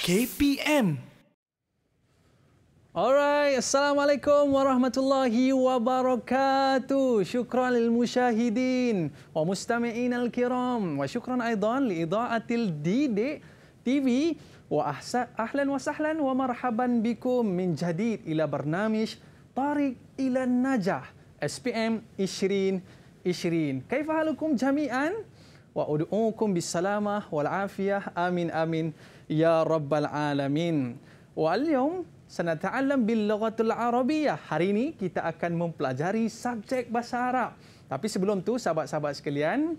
KPM. Alright, Assalamualaikum warahmatullahi wabarakatuh. Syukran lil musyahidin wa mustami'in al-kiram. Wa syukran aidan li ida'atil didik TV. Wa ahlan wa sahlan wa marhaban bikum min jadid ila bernamish Tariq ila Najah. SPM Ishrin Ishrin. Kaifahalukum jami'an? Wa ud'ukum bisalamah walafiyah. amin. Amin. Ya Rabbal Alamin. Waliyum, senata'alam billagatul Arabiyah. Hari ini kita akan mempelajari subjek bahasa Arab. Tapi sebelum tu, sahabat-sahabat sekalian,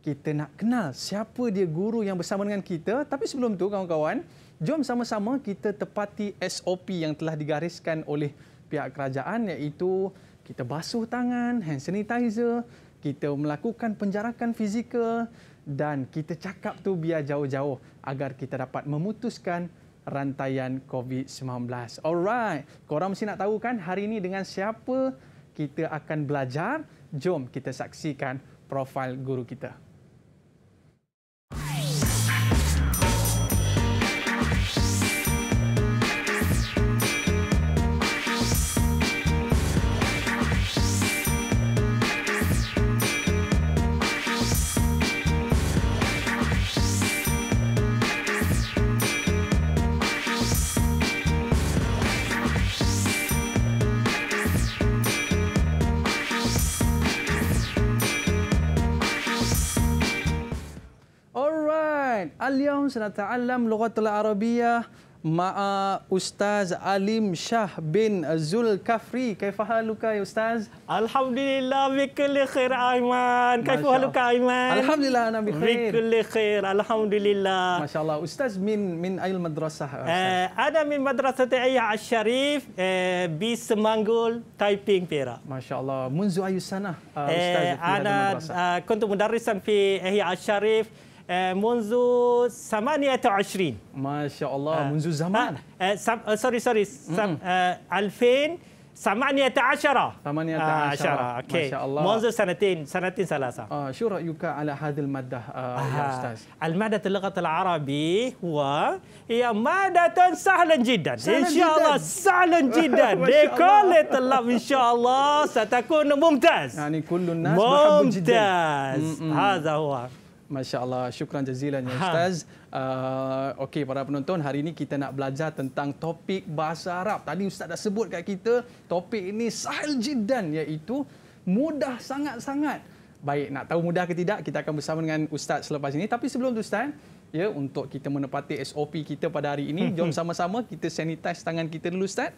kita nak kenal siapa dia guru yang bersama dengan kita. Tapi sebelum tu, kawan-kawan, jom sama-sama kita tepati SOP yang telah digariskan oleh pihak kerajaan iaitu kita basuh tangan, hand sanitizer, kita melakukan penjarakan fizikal, dan kita cakap tu biar jauh-jauh agar kita dapat memutuskan rantaian COVID-19. Alright, korang mesti nak tahu kan hari ini dengan siapa kita akan belajar? Jom kita saksikan profil guru kita. اليوم سنتعلم لغة العربية مع أستاذ أليم شاه بن زول كافري كيف حالك يا أستاذ؟ الحمد لله بكل خير أيمن كيف حالك أيمن؟ الحمد لله أنا بخير بكل خير الحمد لله ما شاء الله أستاذ من من أي المدرسة؟ أستاذ؟ أنا من مدرسة عيا الشريف بسمانغول تايبينغ بيرا ما شاء الله منذ أي سنة أستاذ أنا كنت مدرسا في عيا الشريف آه، منذ 28 ما شاء الله منذ زمان آه، آه، سوري سوري 2000 18 18 اوكي ما شاء الله منذ سنتين سنتين ثلاثه آه شو رايك على هذه الماده آه يا استاذ الماده اللغه العربي هو هي ماده سهله جدا سهل ان شاء الله سهلة جدا لكل الطلاب ان شاء الله ستكون ممتاز يعني كل الناس ممتاز جداً. هذا هو Masya Allah, syukran jazilan ya ha. Ustaz. Ha. Uh, Okey, para penonton, hari ini kita nak belajar tentang topik bahasa Arab. Tadi Ustaz dah sebut kat kita, topik ini sahil jiddan iaitu mudah sangat-sangat. Baik, nak tahu mudah ke tidak, kita akan bersama dengan Ustaz selepas ini. Tapi sebelum itu Ustaz, ya, untuk kita menepati SOP kita pada hari ini, jom sama-sama kita sanitize tangan kita dulu Ustaz.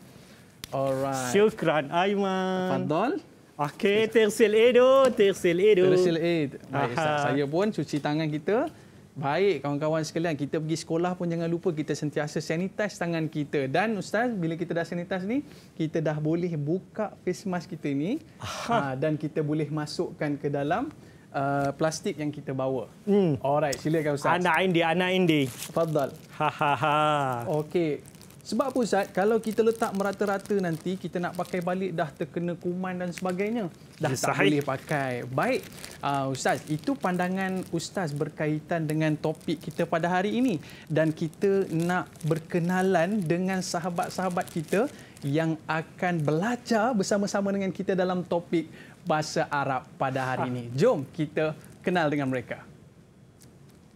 Alright. Syukran, Aiman. Fadol. Okey, tersil edo, tersil edo. Tersil edo. Baik, Ustaz. Saya pun cuci tangan kita. Baik, kawan-kawan sekalian. Kita pergi sekolah pun jangan lupa kita sentiasa sanitize tangan kita. Dan Ustaz, bila kita dah sanitize ni, kita dah boleh buka face mask kita ni. Aha. Ah, dan kita boleh masukkan ke dalam Uh, plastik yang kita bawa. Hmm. Alright, silakan Ustaz. Ana Indi, Ana Indi. Fadal. Ha ha ha. Okey, sebab apa Ustaz? Kalau kita letak merata-rata nanti, kita nak pakai balik dah terkena kuman dan sebagainya. Dah yes, tak sahih. boleh pakai. Baik, uh, Ustaz. Itu pandangan Ustaz berkaitan dengan topik kita pada hari ini. Dan kita nak berkenalan dengan sahabat-sahabat kita yang akan belajar bersama-sama dengan kita dalam topik Bahasa Arab pada hari ah. ini. Jom kita kenal dengan mereka.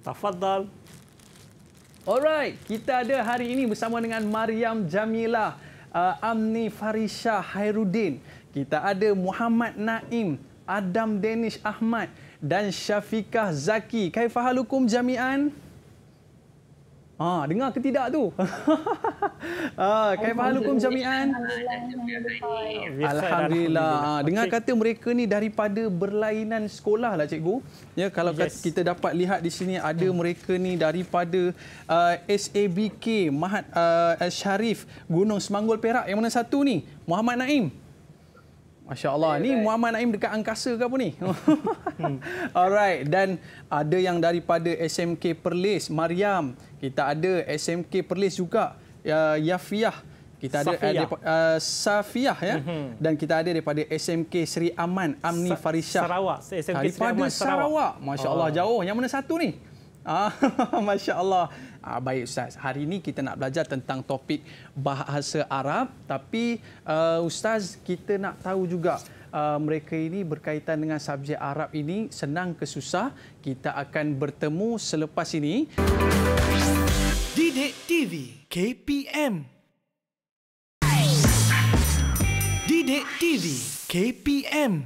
Tafadhal. Alright, kita ada hari ini bersama dengan Mariam Jamila, uh, Amni Farisha Hairudin, Kita ada Muhammad Naim, Adam Danish Ahmad dan Syafiqah Zaki. Kaifahalukum Jami'an. Ha, dengar ke tidak tu? ha, kaifah halukum jami'an? Alhamdulillah. Alhamdulillah. Ha, dengar kata mereka ni daripada berlainan sekolah lah cikgu. Ya, kalau yes. kita dapat lihat di sini ada hmm. mereka ni daripada uh, SABK Mahat uh, Syarif Gunung Semanggol Perak. Yang mana satu ni? Muhammad Naim. Masya Allah. Ini yeah, right. Muhammad Naim dekat angkasa ke apa ni? Alright. Dan ada yang daripada SMK Perlis, Mariam. Kita ada SMK Perlis juga, uh, Yafiah. Kita ada Safiyah, uh, Safiyah ya? mm-hmm. dan kita ada daripada SMK Seri Aman Amni Sa- Farishah. Sarawak. SMK daripada Sarawak. Sarawak. Masya Allah, oh. Ah. jauh. Yang mana satu ni? Ah, Masya Allah. Uh, baik Ustaz, hari ini kita nak belajar tentang topik bahasa Arab. Tapi uh, Ustaz, kita nak tahu juga uh, mereka ini berkaitan dengan subjek Arab ini senang ke susah. Kita akan bertemu selepas ini. Didik TV KPM Didik TV KPM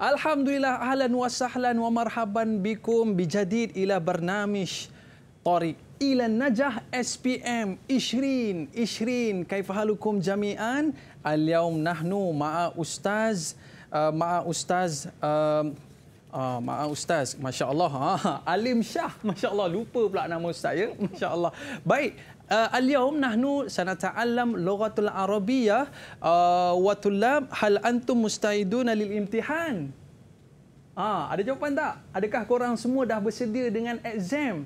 Alhamdulillah ahlan wa sahlan wa marhaban bikum bijadid ila barnamish Tariq Ilan najah SPM Ishrin Ishrin kaifahalukum jami'an al-yawm nahnu ma'a ustaz uh, ma'a ustaz um, uh, Ah, maaf ustaz. Masya-Allah. Ha. ha. Alim syah Masya-Allah lupa pula nama ustaz ya. Masya-Allah. Baik. Uh, Al-yawm nahnu sanata'allam lughatul arabiyyah uh, wa tullab hal antum mustaidun lil imtihan? Ah, ada jawapan tak? Adakah korang semua dah bersedia dengan exam?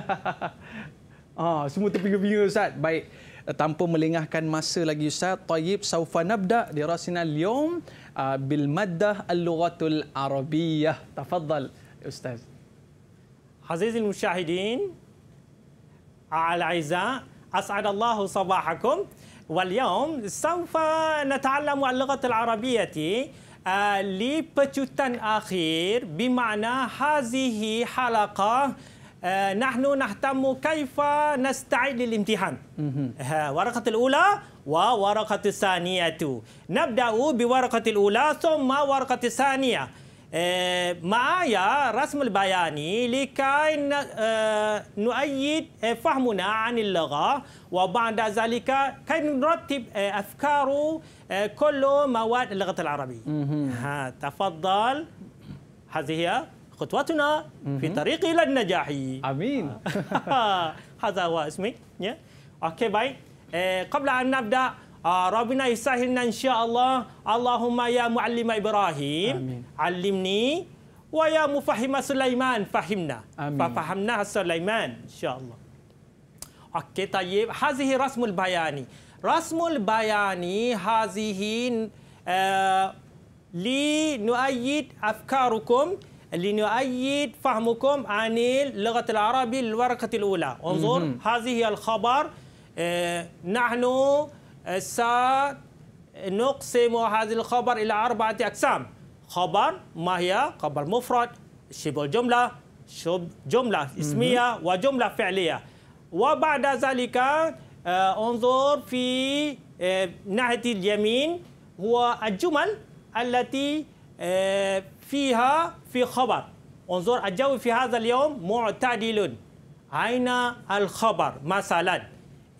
ah, semua terpinga-pinga Ustaz. Baik. Eh, tanpa melengahkan masa lagi Ustaz, Tayyib Saufa Nabda di Rasina Liom ah, bil Maddah Al-Lughatul Arabiyah. Tafadhal Ustaz. Hazizil Mushahidin, Al-Aiza, As'adallahu sabahakum. واليوم al نتعلم اللغة العربية لبتوتان أخير بمعنى هذه حلقة آه، نحن نهتم كيف نستعد للامتحان ورقة الأولى وورقة الثانية نبدأ بورقة الأولى ثم ورقة الثانية آه، معايا رسم البياني لكي آه، نؤيد فهمنا عن اللغة وبعد ذلك كي نرتب أفكار كل مواد اللغة العربية تفضل هذه هي خطوتنا في طريق إلى النجاح آمين هذا هو اسمي أوكي باي eh, قبل أن نبدأ آه، ربنا يسهلنا إن شاء الله اللهم يا معلم إبراهيم آمين. علمني ويا مفهم سليمان فهمنا آمين. ففهمناها سليمان إن شاء الله أوكي طيب هذه رسم البياني رسم البياني هذه آه لنؤيد أفكاركم لنؤيد فهمكم عن اللغة العربية للورقة الأولى انظر هذه هي الخبر آه، نحن آه، سنقسم هذا الخبر إلى أربعة أقسام خبر ما هي خبر مفرد شبه الجملة شبه جملة اسمية وجملة فعلية وبعد ذلك آه، انظر في ناحية اليمين هو الجمل التي فيها في خبر انظر الجو في هذا اليوم معتدل أين الخبر مثلا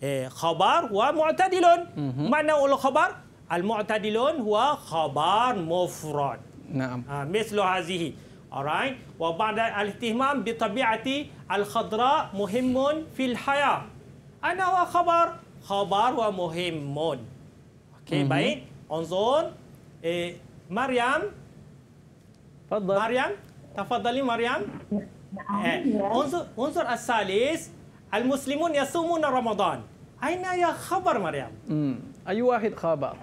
إيه، خبر ومعتدل معنى الخبر المعتدل هو خبر مفرد نعم آه، مثل هذه alright وبعد الاهتمام بطبيعة الخضراء مهم في الحياة أنا وخبر خبر ومهم أوكي okay, mm -hmm. انظر إيه، مريم تفضل مريم تفضلي مريم نعم. آه، انظر انظر الثالث المسلمون يصومون رمضان أين يا خبر مريم؟ أي واحد خبر؟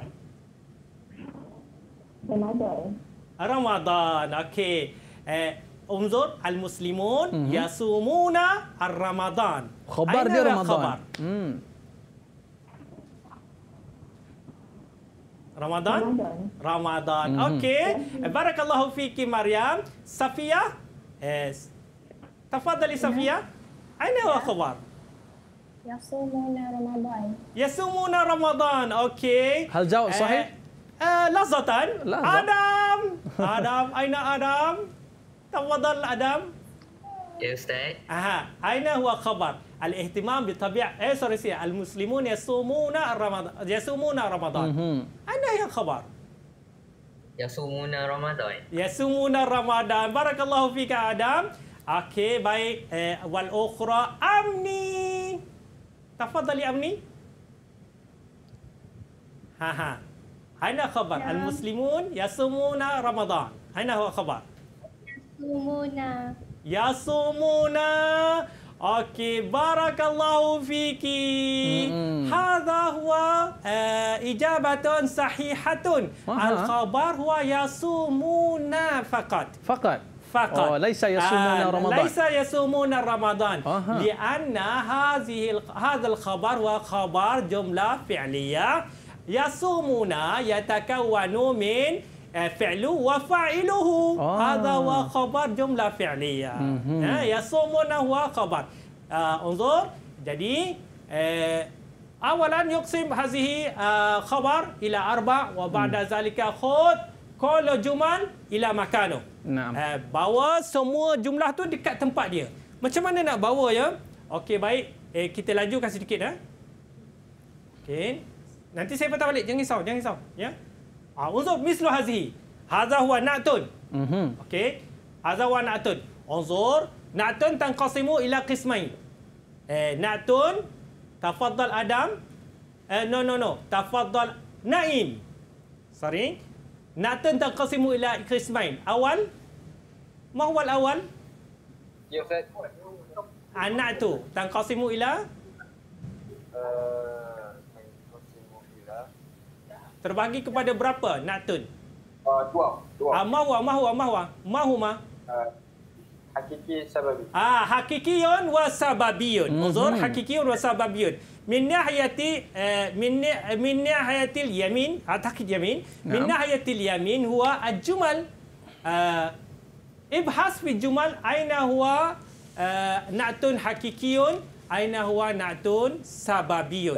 رمضان رمضان أوكي آه، انظر المسلمون يصومون الرمضان خبر دي رمضان خبر؟ Ramadan. Ramadan. Ramadan. Mm-hmm. Okey. Yeah. Barakallahu fiki Maryam. Safia. Yes. Tafadhali ya. Safia. Aina yeah. khabar? Yasumuna Ramadan. Yasumuna Ramadan. Okey. Hal jawab eh, sahih? Eh, uh, lazatan. Adam. Adam. Aina Adam. Tafadhal Adam. Ya, Ustaz. Aha. Aina huwa khabar? الاهتمام بطبيعة ايه سوري المسلمون يصومون رمضان يصومون رمضان عندنا هي الخبر يصومون رمضان يصومون رمضان بارك الله فيك آدم اوكي باي آه والاخرى امني تفضلي امني ها ها هنا خبر نعم. المسلمون يصومون رمضان هنا هو خبر يصومون يصومون اوكي بارك الله فيك هذا هو اجابه صحيحه الخبر هو يصومون فقط فقط فقط أوه ليس يصومون آه رمضان ليس يصومون رمضان لأن هذه هذا الخبر هو خبر جملة فعلية يصومون يتكون من Eh, fi'lu wa fa'iluhu oh. hadha wa khabar jumlah fi'liyah mm-hmm. Eh, ya yasumuna huwa khabar uh, unzur jadi uh, awalan yuqsim hazihi uh, khabar ila arba wa ba'da mm. zalika khud kullu juman ila makanu nعم uh, bawa semua jumlah tu dekat tempat dia macam mana nak bawa ya okey baik eh, kita lajukan sedikit ya eh? okey nanti saya patah balik jangan risau jangan risau ya yeah? Ah uh, unzur mislu hazihi. Hadza huwa na'tun. Mhm. Okey. Hadza huwa na'tun. Unzur na'tun tanqasimu ila qismain. Eh na'tun tafaddal Adam. Eh no no no. Tafaddal Naim. Sorry. Na'tun tanqasimu ila qismain. Awal Ma huwa awal Ya, saya tu. Anak ah, tu. Tangkau simu ila? Eh, Terbagi kepada berapa nak tun? Ah, dua. Dua. Ah, mahu, ah, mahu, mahu. Mahu, mah. Hakiki sababiyun. Ah, hakikiun wa sababiun. Mhm. Uzur, hakikiun wa sababiyun. Min nahayati, eh, min nahayati al-yamin, atakid yamin. Min nahayati al-yamin huwa al-jumal. Ibhas fi jumal aina huwa eh, nak tun hakikiun, aina huwa nak tun sababiun.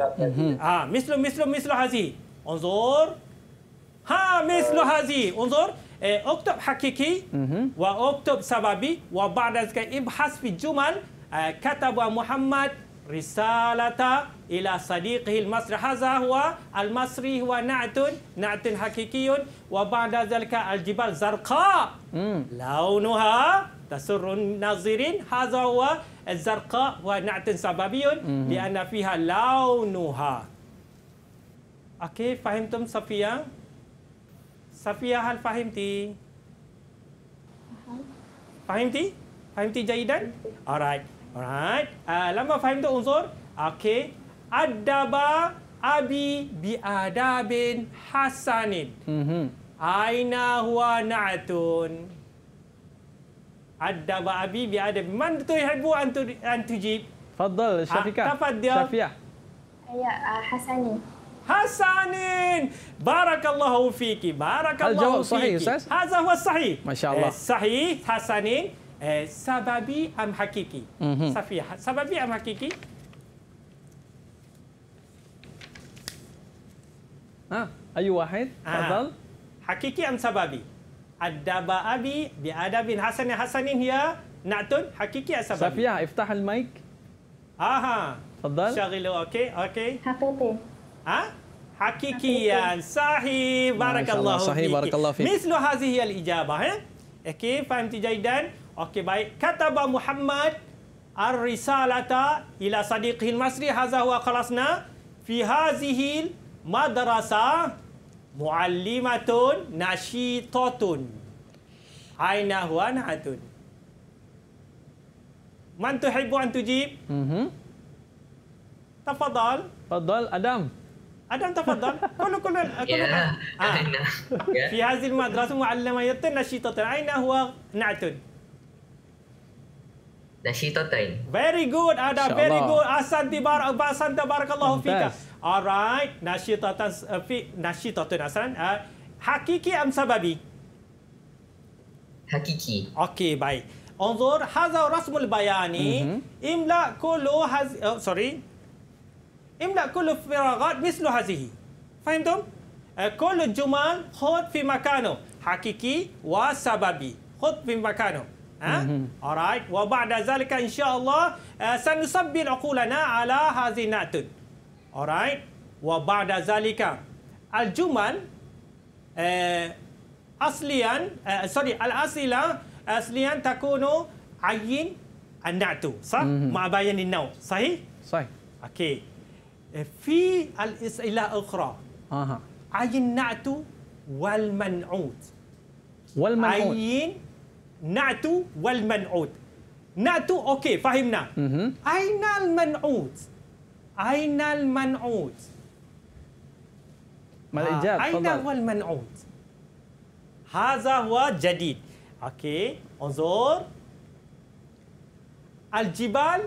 Ah, mislu, mislu, mislu hazih. انظر ها مثل هذه انظر إيه، اكتب حقيقي واكتب سببي وبعد ذلك ابحث في الجمل آه، كتب محمد رسالة إلى صديقه المصري هذا هو المصري هو نعت نعت حقيقي وبعد ذلك الجبال زرقاء لونها تسر الناظرين هذا هو الزرقاء هو نعت سببي لأن فيها لونها Okey, faham tum Safia? Safia hal faham ti? Faham ti? Faham ti Jaidan? Alright. Alright. uh, lama faham tu unsur? Okey. Adaba abi bi adabin hasanin. Mhm. Aina huwa na'tun. Adaba abi bi adab. Man tu yahibu antu antujib? Ah, tafadhal Safika. Safia. Ya, uh, Hasanin. Hasanin. Barakallahu fiki. Barakallahu fiki. Sahih, Ustaz. Hazza wa sahih. Masya Allah. Eh, sahih, Hasanin. Eh, sababi am hakiki. Mm-hmm. Safiyah. Ha, sababi am hakiki. Ha? Ayu wahid. Ah, Fadal. Hakiki am sababi. Adaba abi bi adabin hasanin hasanin ya na'tun hakiki am sababi. Safiyah, iftah al-mic. Aha. Tafadhal. Shaghilu, okay, okay. Hakiki ha? hakikian sahih barakallahu fiik sahih barakallahu fiik mislu hadhihi al ijabah ya eh? okey faham tijaidan okey baik kata ba muhammad ar risalata ila sadiqihi al masri hadha huwa khalasna fi hadhihi madrasa muallimatun nashitatun aina huwa nahatun man tuhibbu an tujib mhm mm tafadhal tafadhal adam أدم تفضل كل كل آه. في هذه المدرسة معلمة نشيطتين أين هو نعت نشيطتين very good أدم very good أحسنت بارك أحسنت بارك الله فيك alright نشيطتان في نشيطتين أحسن آه. حقيقي أم سببي؟ حقيقي أوكي باي انظر هذا رسم البياني املأ كل هذه سوري املأ كل الفراغات مثل هذه فهمتم؟ أه، كل الجمل خذ في مكانه حقيقي وسببي خذ في مكانه ها؟ أه؟ alright وبعد ذلك إن شاء الله أه، سنثبت عقولنا على هذه الناتج alright وبعد ذلك الجمل أصليا سوري الأسئلة أصليا تكون عين النعت صح؟ مع بيان النوم صحيح أوكي في الاسئله اخرى اها عين نعت والمنعوت والمنعوت عين نعت والمنعوت نعت اوكي فهمنا اين المنعوت اين المنعوت ما آه، الاجابه آه. اين هو المنعوت هذا هو جديد اوكي انظر الجبال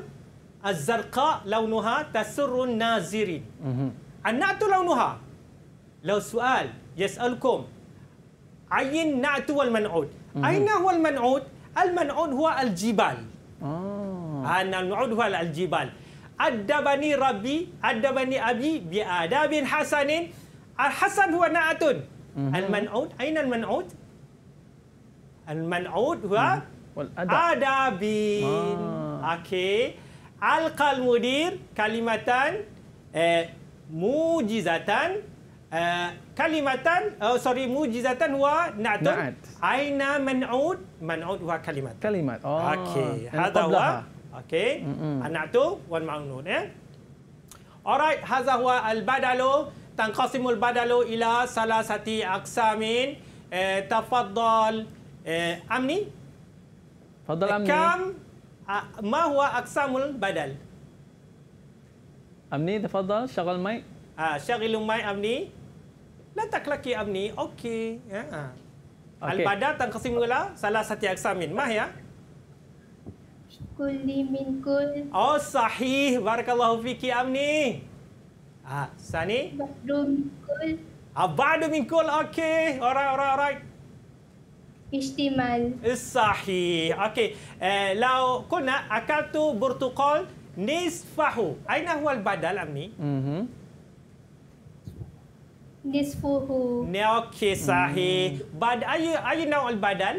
الزرقاء لونها تسر الناظرين النعت لونها لو سؤال يسألكم عين نعت والمنعود أين هو المنعود المنعود هو الجبال آه. أن المنعود هو الجبال أدبني ربي أدبني أبي بآداب حسن الحسن هو نعت المنعود أين المنعود المنعود هو آدابين آه. أوكي alqal mudir kalimatan eh, mujizatan eh, kalimatan oh, sorry mujizatan wa na'tun Na'at. aina man'ud man'ud wa kalimat kalimat oh, okey hadha wa lah. okey anatu ah, wa ma'nun eh alright hadha huwa al badalu tanqasimul badalu ila salasati aksamin eh, tafaddal eh, amni Fadal amni. Kam ma huwa aqsamul badal? Amni tafadhal shaghal mic. Ah shaghilu mic amni. La taklaki amni. Okey. Ya. Okay. Al badal tang qasim salah satu aqsamin. Mah ya. Kulli min kul. Oh sahih. Barakallahu fiki amni. Ah sani. Ba'du min kul. Ah ba'du min kul. Okey. Alright alright alright. Ishtimal. Sahih. Okey. Kalau eh, uh, kau nak, akal tu bertukul nisfahu. Aina huwal badal, Amni? Mm -hmm. Nisfuhu. Okey, sahih. Mm. Bad, are you now al badal?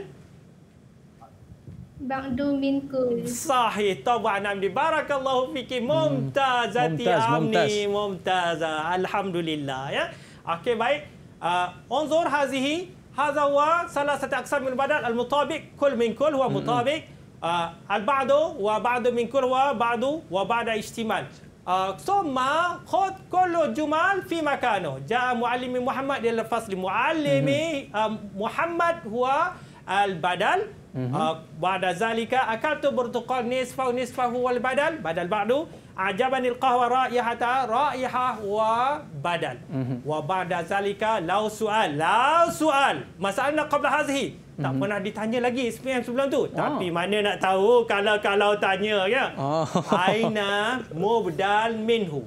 Bangdu minku. Sahih. Tawbah, Amni. Barakallahu fikir. Hmm. Mumtazati, mm. mumtaz, Amni. Mumtaz. Alhamdulillah. Ya? Okey, baik. Uh, ah, onzor hazihi. هذا هو ثلاثة أقسام من البدل المطابق كل من كل هو مطابق آه البعض وبعض من كل هو بعض وبعض اشتمال آه ثم خد كل جمال في مكانه جاء معلم محمد إلى الفصل معلم آه محمد هو البدل wa mhm. ah, dzalika akaltu burtuqal nisfahu nisfahu wal badal badal ba'du ajabanil qahwa ra'ihata ra'iha wa badal mhm. wa ba'da dzalika law su'al law su'al masalahna qabla hadhihi tak mm-hmm. pernah ditanya lagi SPM sebelum tu. Oh. Tapi mana nak tahu kalau kalau tanya ya. Oh. Aina mubdal minhu.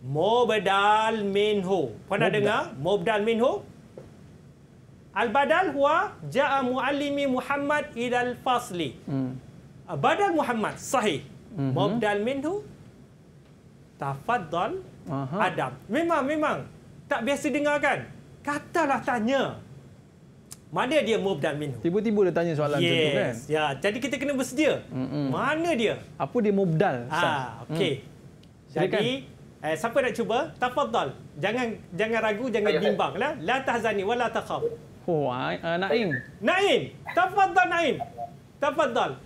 Mubdal minhu. Pernah mubdal. dengar mubdal minhu? Al-badal huwa ja'a muallimi Muhammad ilal fasli. Hmm. Badal Muhammad sahih. Mm-hmm. Mubdal minhu tafaddal uh Adam. Memang memang tak biasa dengar kan? Katalah tanya. Mana dia mubdal minhu? Tiba-tiba dia tanya soalan yes. tu kan? Ya, jadi kita kena bersedia. hmm Mana dia? Apa dia mubdal? Ah, okey. Mm. Jadi Eh, siapa nak cuba? Tafadhal. Jangan jangan ragu, jangan eh. bimbang. La tahzani wa la takhaf. Oh, uh, Naim. Naim. Tafadhal Naim. Tafadhal.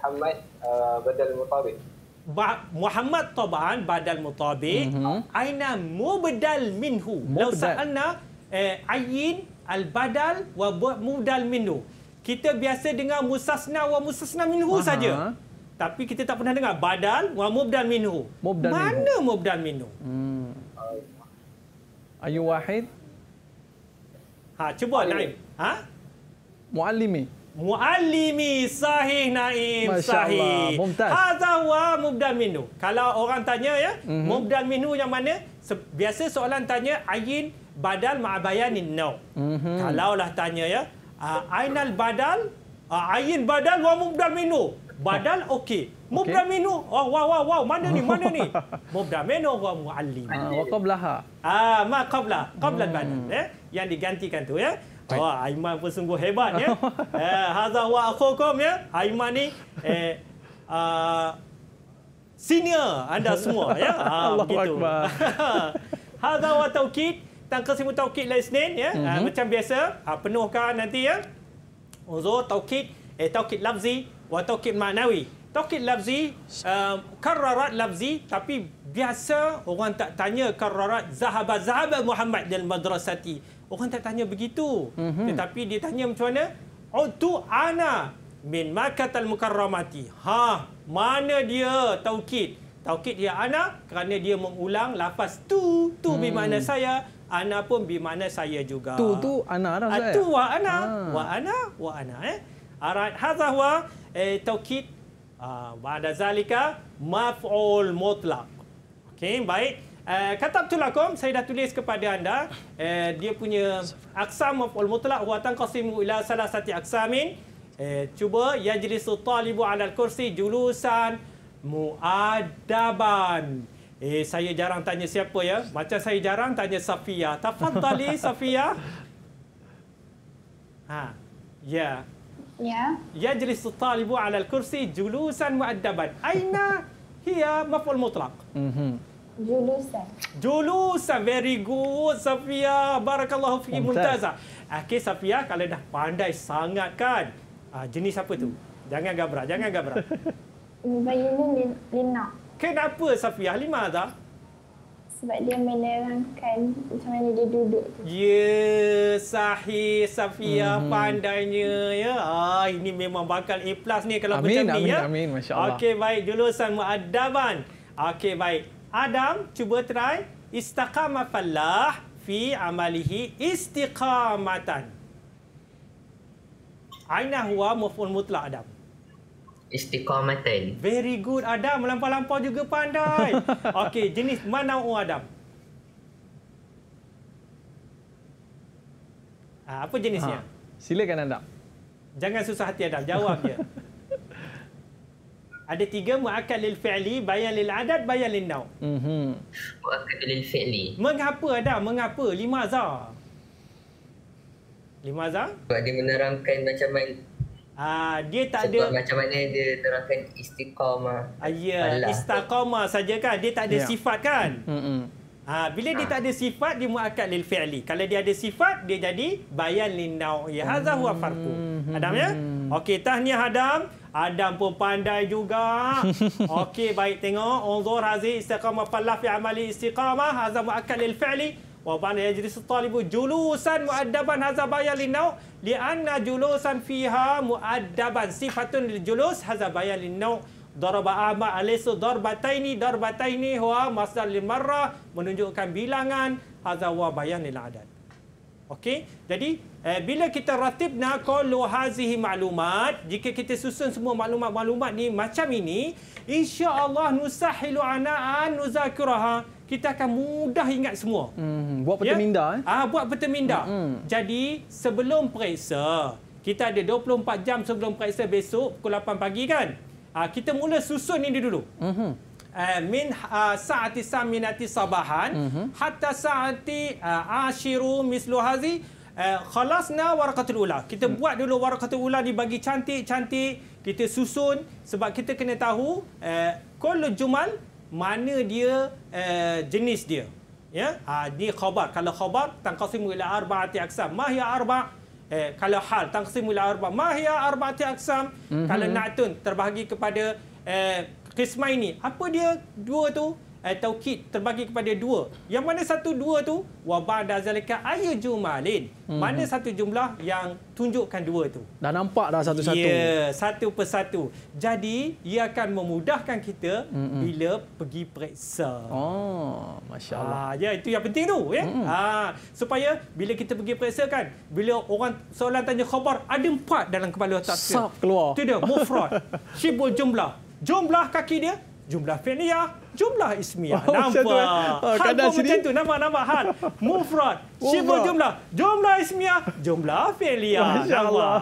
Muhammad uh, Badal Mutabi. Ba Muhammad Taban Badal Mutabi. Mm -hmm. Aina Mubadal Minhu. Lalu sa'alna eh, Ayin Al-Badal wa Mubadal Minhu. Kita biasa dengar Musasna wa Musasna Minhu saja. Tapi kita tak pernah dengar Badal wa Mubadal Minhu. Mubdal Mana Mubadal Minhu? Hmm. Ayu Wahid. Ha, cuba Mu'alimi. Naim. Ha? mualimi, mualimi sahih Naim Masya sahih. Hadza wa mubdal minhu. Kalau orang tanya ya, mm-hmm. mubdal minhu yang mana? Biasa soalan tanya ayin badal ma'abayanin no. Mm-hmm. Kalaulah tanya ya, uh, ainal badal? Uh, ayin badal wa mubdal minhu. badal okey. Mubdaminu, wow, oh, wow, wow, wow, mana ni, mana ni? Mubdaminu wa mu'allim. Ah, Wa qablaha. Ah, ma qabla, qabla hmm. badal. Eh? Yang digantikan tu, ya. Wah, Aiman pun sungguh hebat, ya. Eh, Hazah wa akhukum, ya. Aiman ni, eh, uh, senior anda semua, ya. Ah, Allah begitu. Akbar. Hazah wa tawqid, tangka simu tawqid lain senin, ya. Mm-hmm. Uh, macam biasa, uh, penuhkan nanti, ya. Uzo, tawqid, eh, tawqid lafzi, wa taukid maknawi. Taukid lafzi, uh, eh, kararat lafzi tapi biasa orang tak tanya kararat zahaba zahaba Muhammad dan madrasati. Orang tak tanya begitu. Mm -hmm. Tetapi dia tanya macam mana? Utu ana min makatal mukarramati. Ha, mana dia taukid? Taukid dia ana kerana dia mengulang lafaz tu, tu hmm. bermakna saya, ana pun bermakna saya juga. Tu tu ana lah ah, saya. Tu wa ana, ha. wa ana, wa ana eh. Alright, hadha huwa eh, taukid ah, ba'da zalika maf'ul mutlaq. Okey, baik. Eh, kata betul akum, saya dah tulis kepada anda. Eh, dia punya aksam maf'ul mutlaq huwa tanqasimu ila salah satu aksamin. Eh, cuba yajlisu talibu ala kursi julusan muadaban. Eh, saya jarang tanya siapa ya. Macam saya jarang tanya Safiya. Tafadhali Safiya. Ha. Ya. Ya. Yajlis talibu ala al-kursi julusan mu'addaban. Aina hiya maf'ul mutlaq? Mhm. Julusan. Julusan very good Safia. Barakallahu fi muntaza. Okey Safia kalau dah pandai sangat kan. Uh, ah, jenis apa tu? Jangan gabrak, jangan gabrak. Bayinin lina. Kenapa Safia? lima Uh, sebab dia menerangkan macam mana dia duduk tu. Ya, yeah, sahih Safia mm-hmm. pandainya ya. Ah ini memang bakal A+ plus ni kalau amin, macam amin, ni ya. Amin amin masya-Allah. Okey baik, jurusan muadaban. Okey baik. Adam cuba try istaqama fallah fi amalihi istiqamatan. Aina huwa maf'ul mutlaq Adam. Istiqamatan. Very good Adam, melampau-lampau juga pandai. Okey, jenis mana u oh, Adam? Ah, apa jenisnya? Ha. Silakan anda. Jangan susah hati Adam, jawab dia. Ada tiga muakkad lil fi'li, bayan lil adad, bayan lil naw. Mhm. Muakkad lil fi'li. Mengapa Adam? Mengapa? Lima za? Lima za? Sebab dia menerangkan macam Ha, dia tak Sebab ada macam mana dia terangkan istiqamah. Ah, ya, istiqamah saja kan. Dia tak ada ya. sifat kan? Hmm. Ha, bila ha. dia ah. tak ada sifat dia muakkad lil fi'li. Kalau dia ada sifat dia jadi bayan lin ya Hadza huwa farqu. Mm-hmm. Adam ya? Okey, tahniah Adam. Adam pun pandai juga. Okey, baik tengok. Unzur hazi istiqamah falaf fi amali istiqamah. Hadza muakkad lil fi'li wa bani ajlis talibu julusan muaddaban hadza bayan linau li anna julusan fiha muaddaban sifatun lil julus hadza bayan linau daraba ama alaysa darbataini darbataini huwa masdar lil marra menunjukkan bilangan hadza wa bayan lil adad Okey, jadi eh, bila kita ratibna kullu hazihi maklumat, jika kita susun semua maklumat-maklumat ni macam ini, insya-Allah nusahilu ana an nuzakiraha kita akan mudah ingat semua. Hmm, buat peta minda. Ya? Eh? Ah, buat peta minda. Hmm, hmm. Jadi, sebelum periksa, kita ada 24 jam sebelum periksa besok pukul 8 pagi kan? Ah, kita mula susun ini dulu. Hmm. Uh, min uh, sa'ati saminati sabahan hmm. hatta sa'ati uh, ashiru mislu hazi uh, khalasna warqatul ula. Kita hmm. buat dulu warqatul ula bagi cantik-cantik. Kita susun sebab kita kena tahu uh, eh, kalau jumal mana dia Eh, jenis dia. Ya, ha, ni khabar. Kalau khabar tangkasim ila arba'ati aqsam. Ma hiya arba' eh, kalau hal tangkasim ila arba'. Ma hiya arba'ati aqsam? Mm -hmm. Kalau na'tun terbahagi kepada eh, ini, Apa dia dua tu? atau eh, kit terbagi kepada dua. Yang mana satu dua tu wabah dazalika ayu jumalin. Hmm. Mana satu jumlah yang tunjukkan dua tu? Dah nampak dah satu-satu. Ya, satu persatu. Jadi ia akan memudahkan kita hmm. bila pergi periksa. Oh, masya-Allah. Ha, ya, itu yang penting tu, ya. Hmm. Ha, supaya bila kita pergi periksa kan, bila orang soalan tanya khabar ada empat dalam kepala otak kita. Keluar. Itu dia, mufrad. Syibul jumlah. Jumlah kaki dia, jumlah fi'liyah, jumlah ismiah. Oh, Nampak. Eh? Oh, kan dah sini macam tu nama-nama hal mufrad, syibul oh, jumlah, jumlah ismiah, jumlah fi'liyah. Masya-Allah.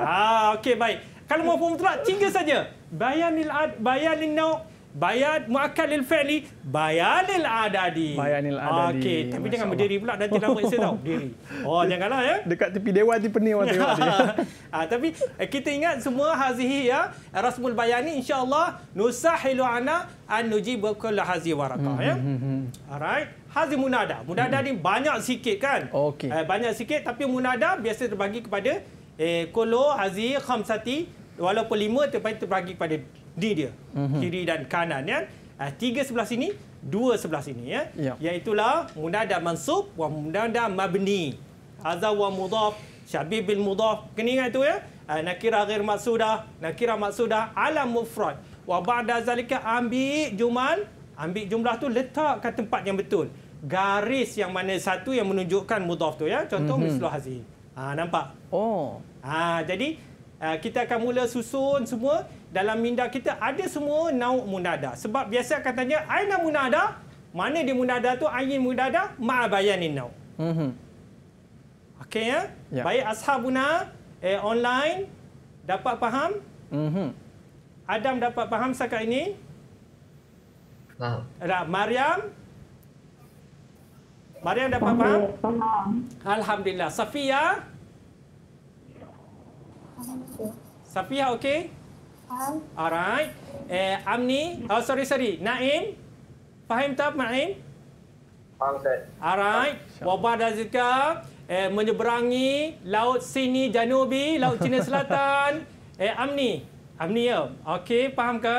Ah, okey baik. Kalau mau mufrad tinggal saja. Bayanil ad, bayanil nau', Bayan mu'akkad lil fi'li bayanil adadi. Bayanil adadi. Okey, tapi Masya jangan berdiri pula nanti lama saya tahu berdiri. Oh, janganlah ya. Dekat tepi dewan tepi ni orang tengok dia. Ah, tapi eh, kita ingat semua hazihi ya, rasmul bayani insya-Allah nusahilu ana an nujibu kull hazi waraqah hmm, ya. Hmm, hmm, hmm. Alright. Hazi munada. Munada hmm. ni banyak sikit kan? Okay. Eh, banyak sikit tapi munada biasa terbagi kepada eh kullu hazi khamsati walaupun lima tetapi terbagi kepada D dia. Mm-hmm. Kiri dan kanan ya. Uh, tiga sebelah sini, dua sebelah sini ya. Yeah. Iaitulah munada mansub wa munada mabni. Azaw wa mudaf, syabib bil mudaf. Kena ingat tu ya. Uh, nakira ghair maksudah, nakira maksudah alam mufrad. Wa ba'da zalika ambil jumal, ambil jumlah tu letak ke tempat yang betul. Garis yang mana satu yang menunjukkan mudaf tu ya. Contoh mm mm-hmm. mislu hazi. Ha, ah, nampak? Oh. Ha, jadi Ah, kita akan mula susun semua dalam minda kita ada semua nauk munada sebab biasa katanya aina munada mana dia munada tu ayin munada ma'abayanin nau mhm okey ya yeah. baik ashabuna eh, online dapat faham mhm adam dapat faham sekat ini faham maryam maryam dapat faham, faham. alhamdulillah safia Safiha okey? Alright. Eh, Amni, oh sorry sorry, Naim. Faham tak Naim? Faham tak. Alright. Wabah dah Eh, menyeberangi Laut Sini Janubi, Laut Cina Selatan. Eh, Amni. Amni ya? Okey, faham ke?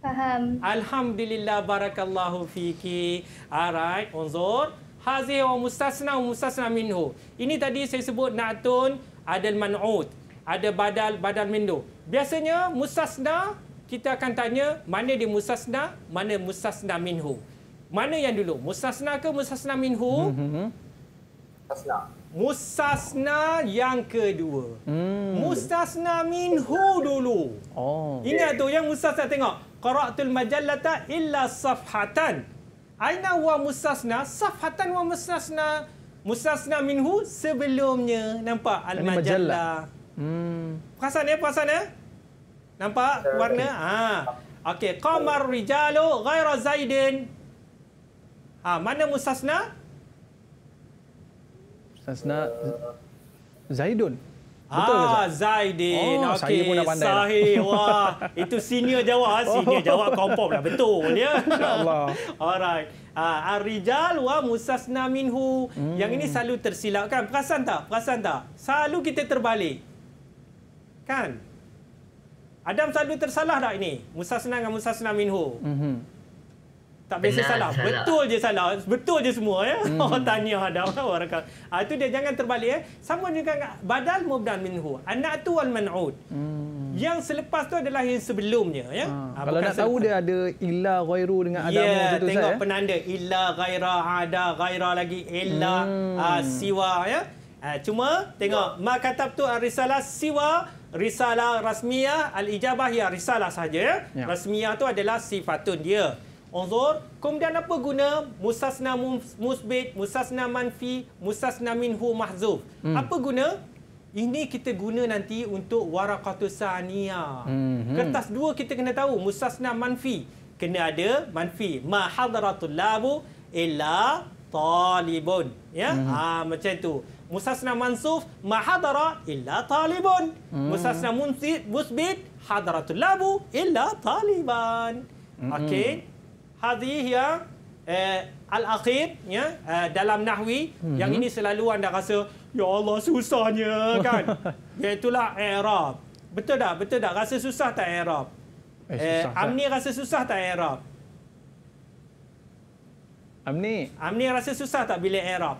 Faham. Alhamdulillah, barakallahu fiki. Alright, unzur. Hazir wa mustasna mustasna minhu. Ini tadi saya sebut naatun ada man'ud, ada badal, badal mindu. Biasanya musasna kita akan tanya mana di musasna, mana musasna minhu. Mana yang dulu? Musasna ke musasna minhu? Mm-hmm. Musasna. Musasna yang kedua. Hmm. Musasna minhu dulu. Oh. Ini tu yang musasna tengok. Qara'tul majallata illa safhatan. Aina wa musasna safhatan wa musasna Musasna Minhu sebelumnya. Nampak? Al-Majalah. Hmm. Perasan ya, perasan ya? Nampak ya, ya. warna? ah Okey, Qamar Rijalu Ghaira Zaidin. Ha, mana musasna musasna Zaidun. Betul ah, Zaidin. Oh, okay. saya pun dah pandai. Sahih. Lah. Wah, itu senior jawab. Ah. Senior oh. jawab kompom lah. Betul, ya. InsyaAllah. Alright. Ah, Ar-Rijal wa Musasna Minhu. Hmm. Yang ini selalu tersilap kan? Perasan tak? Perasan tak? Selalu kita terbalik. Kan? Adam selalu tersalah tak ini? Musasna dengan Musasna Minhu. Mm -hmm tak biasa salah. salah. Betul je salah. Betul je semua ya. Hmm. Oh tahniah Adam orang kan. Ah itu dia jangan terbalik eh. Sama juga badal mubdal minhu. Anak tu wal man'ud. Hmm. Yang selepas tu adalah yang sebelumnya ya. Ha. Ha, Kalau nak tahu dia ada illa ghairu dengan adamu yeah, tu saya. Ya, tengok penanda illa ghaira ada ghaira lagi illa hmm. uh, siwa ya. Uh, cuma tengok ya. makatab tu arisalah siwa risalah rasmiah al-ijabah ya risalah saja ya. ya. Rasmiah tu adalah sifatun dia uzur kemudian apa guna musasna musbit musasna manfi musasna minhu mahzuf hmm. apa guna ini kita guna nanti untuk warakatul saniya hmm. kertas dua kita kena tahu musasna manfi kena ada manfi ma hadratul labu illa talibun ya hmm. ha macam tu musasna mansuf ma hadara illa talibun hmm. musasna munsib musbit hadratul labu illa taliban hmm hadhih yang eh, al-aqib ya eh, dalam nahwi hmm. yang mhm. ini selalu anda rasa ya Allah susahnya kan iaitu lah i'rab betul tak betul tak rasa susah tak i'rab eh, eh susah amni tak? rasa susah tak i'rab amni amni rasa susah tak bila i'rab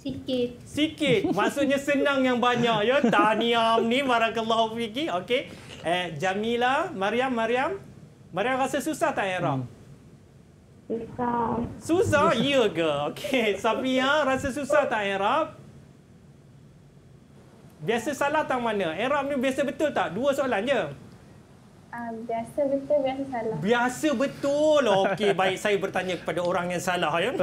sikit sikit maksudnya senang yang banyak ya tahniah amni barakallahu fiki okey eh Jamila Maryam Maryam Maria rasa susah tak Ira? Susah. Hmm. Susah? susah. Ya ke? Okey. Safia rasa susah tak Ira? Biasa salah tak mana? Ira ni biasa betul tak? Dua soalan je. Uh, biasa betul, biasa salah. Biasa betul. Okey, baik. Saya bertanya kepada orang yang salah. Ya?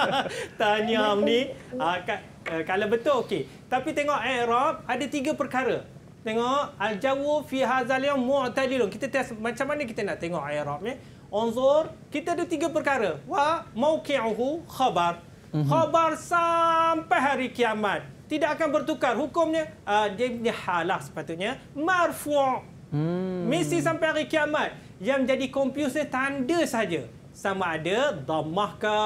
Tanya Amni. Uh, ah, eh, kalau betul, okey. Tapi tengok, eh, Rob, ada tiga perkara. Tengok al-jawu fi hadzal yawm mu'tadilun. Kita test macam mana kita nak tengok i'rab ni? Unzur, kita ada tiga perkara. Wa mauqi'uhu khabar. Mhm. Khabar sampai hari kiamat. Tidak akan bertukar hukumnya. Uh, dia ni halah sepatutnya. Marfu'. Hmm. Mesti sampai hari kiamat. Yang jadi confuse tanda saja. Sama ada dhammah ke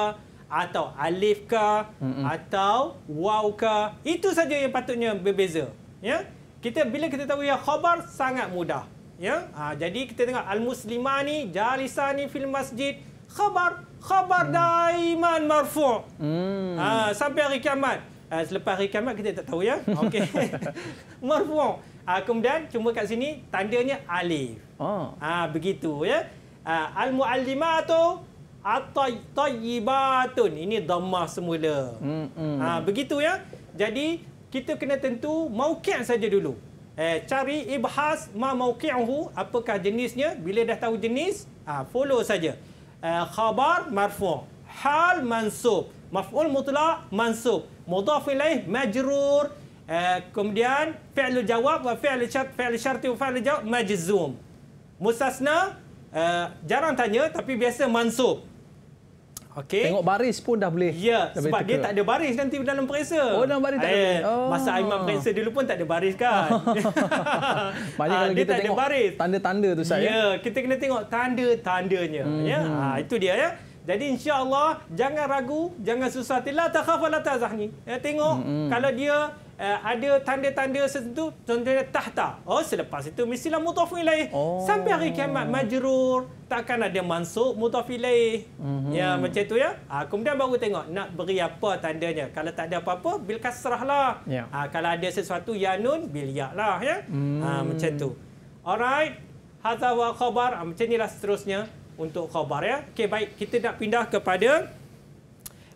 atau alif ke hmm. atau waw ke. Itu saja yang patutnya berbeza. Ya? Yeah? kita bila kita tahu ya khabar sangat mudah ya ha, jadi kita tengok al muslima ni jalisa ni fil masjid khabar khabar hmm. daiman marfu hmm. ha, sampai hari kiamat ha, selepas hari kiamat kita tak tahu ya okey marfu ha, kemudian cuma kat sini tandanya alif oh. ha, begitu ya ha, al muallimatu at-tayyibatun ini dhammah semula hmm, hmm. Ha, begitu ya jadi kita kena tentu mauki' saja dulu. Eh, cari ibhas ma mauki'uhu, apakah jenisnya. Bila dah tahu jenis, ah, follow saja. Eh, khabar marfu', hal mansub, maf'ul mutlak mansub, mudhaf ilaih majrur, eh, kemudian fi'lu jawab wa fi'lu syart, fi'lu syarti wa fi'lu jawab majzum. Musasna, eh, jarang tanya tapi biasa mansub. Okay. Tengok baris pun dah boleh. Ya, dah sebab dia tak ada baris nanti dalam periksa. Oh, dalam baris tak ada. Eh, oh. Masa Aiman periksa dulu pun tak ada baris kan. Banyak ah, kalau dia kita tak tengok ada baris. tanda-tanda tu saya. Ya, kita kena tengok tanda-tandanya. Hmm. Ya, ha, itu dia ya. Jadi insya-Allah jangan ragu, jangan susah. La takhaf la tazahni. Ya, tengok hmm. kalau dia uh, ada tanda-tanda sesuatu contohnya tahta oh selepas itu mestilah mudhaf ilaih oh. sampai hari kiamat majrur takkan ada mansuk mudhaf ilaih mm-hmm. ya macam tu ya uh, kemudian baru tengok nak beri apa tandanya kalau tak ada apa-apa bil kasrah lah yeah. Ya. uh, kalau ada sesuatu ya nun bil ya lah ya mm. uh, macam tu alright hadza wa khabar uh, macam inilah seterusnya untuk khabar ya okey baik kita nak pindah kepada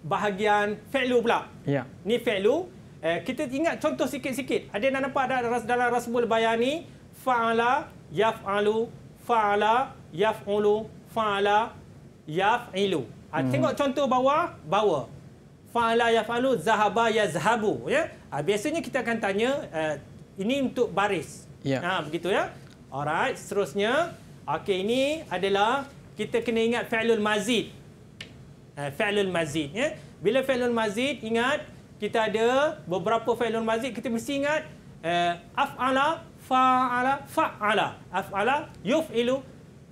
bahagian fi'lu pula ya yeah. ni fi'lu Eh, kita ingat contoh sikit-sikit. Ada yang nampak ada dalam Rasul bayani. Fa'ala, yaf'alu, fa'ala, yaf'ulu, fa'ala, yaf'ilu. Ha, hmm. Tengok contoh bawah, bawa. Fa'ala, yaf'alu, zahaba, yazhabu. Ya? Ha, biasanya kita akan tanya, eh, ini untuk baris. Ya. Ha, begitu ya. Alright, seterusnya. Okay, ini adalah kita kena ingat fa'lul mazid. Eh, fa'lul mazid. Ya? Bila fa'lul mazid, ingat kita ada beberapa failun mazid kita mesti ingat uh, af'ala fa'ala fa'ala af'ala yuf'ilu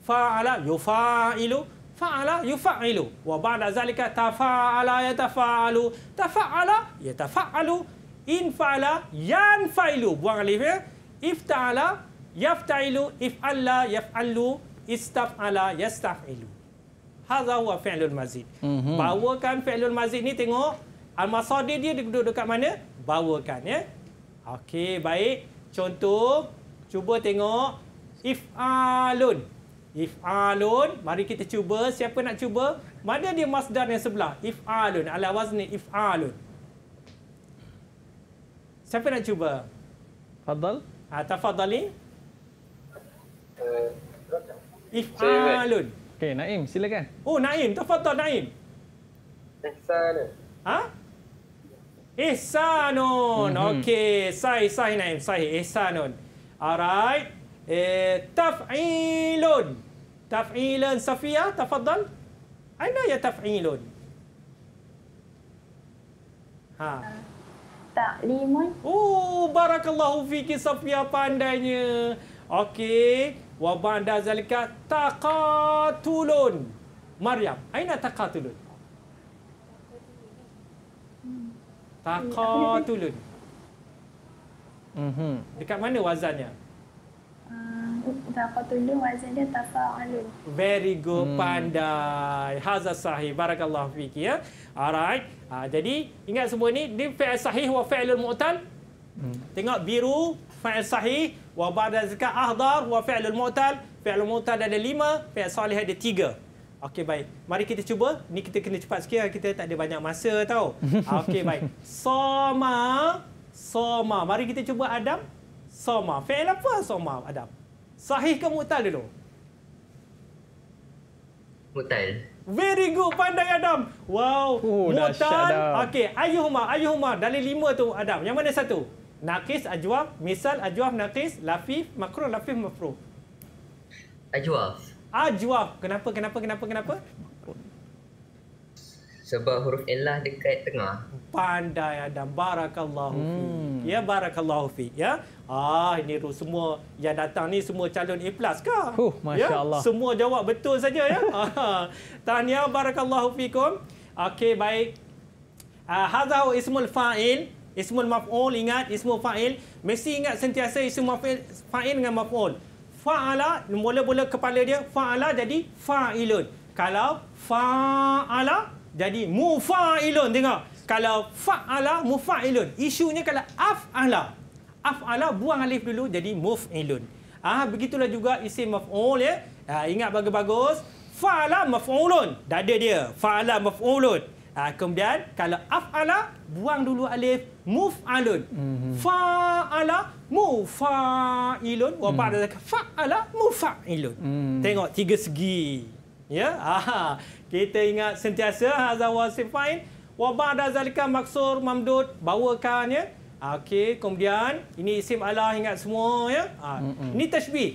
fa'ala yufa'ilu fa'ala yufa'ilu wa ba'da zalika tafa'ala yatafa'alu tafa'ala yatafa'alu in fa'ala yan buang alif ya ifta'ala yafta'ilu if'alla yaf'alu istaf'ala yastaf'ilu hadha huwa fi'lul mazid mm -hmm. bawakan fi'lul mazid ni tengok Al-Masadir dia duduk dekat mana? Bawakan ya. Okey, baik. Contoh, cuba tengok if if If'alun, mari kita cuba. Siapa nak cuba? Mana dia masdar yang sebelah? if If'alun, ala wazni if'alun. Siapa nak cuba? Fadal. Ah, ha, tafadali. If'alun. Okey, Naim, silakan. Oh, Naim, tafadal Naim. Ihsan. Ha? Ihsanun. Mm-hmm. Okey, sahih sahih naim sahih ihsanun. Alright. Eh, taf'ilun. Taf'ilun Safia, tafadhal. Aina ya taf'ilun? Ha. Ta'limun. Oh, barakallahu fiki Safia pandainya. Okey. Wa ba'da zalika taqatulun. Maryam, aina taqatulun? Takatulun. Mhm. Dekat mana wazannya? Ah, Takatulun wazannya tafa'alun. Very good, hmm. pandai. Hazas sahih. Barakallah fikir. Ya. Alright. Ha, jadi, ingat semua ni. Di fa'al sahih wa fa'alul mu'tal. Hmm. Tengok biru, fa'al sahih. Wa ba'da zika ahdar wa fa'alul mu'tal. Fa'alul mu'tal ada lima. Fa'al salih ada tiga. Okey baik. Mari kita cuba. Ni kita kena cepat sikit lah. kita tak ada banyak masa tau. Okey baik. Soma, soma. Mari kita cuba Adam. Soma. Fail apa soma Adam? Sahih ke mutal dulu? Mutal. Very good pandai Adam. Wow. Oh, mutal. Okey, ayuhuma, ayuhuma. Dari lima tu Adam. Yang mana satu? Naqis, ajwab, misal, ajwab, naqis, lafif, makruh, lafif, makruh. Ajwab. Ajwa. Ah, kenapa, kenapa, kenapa, kenapa? Sebab huruf Allah dekat tengah. Pandai Adam. Barakallahu hmm. fi. Ya, barakallahu fi. Ya. Ah, ini semua yang datang ni semua calon A+ kah? Huh, Masya ya? Allah. Semua jawab betul saja ya. Ah, Tahniah barakallahu fikum. Okey, baik. Uh, ah, Hadha ismul fa'il. Ismul maf'ul ingat ismul fa'il. Mesti ingat sentiasa ismul fa'il dengan maf'ul fa'ala mula-mula kepala dia fa'ala jadi fa'ilun. Kalau fa'ala jadi mufa'ilun tengok. Kalau fa'ala mufa'ilun. Isunya kalau af'ala. Af'ala buang alif dulu jadi muf'ilun. Ah begitulah juga isim maf'ul ya. Ah, ingat bagus-bagus. Fa'ala maf'ulun. Dah ada dia. Fa'ala maf'ulun. Ha, kemudian kalau af'ala buang dulu alif muf'alun. Mm-hmm. Fa'ala mufa'ilun. Wa ba'da mm. fa'ala mufa'ilun. Mm. Tengok tiga segi. Ya. Aha. Kita ingat sentiasa hadza wasifain wa ba'da zalika maksur mamdud bawakan ya. Okey, kemudian ini isim ala ingat semua ya. Ha. Ah, mm-hmm. Ini tashbih.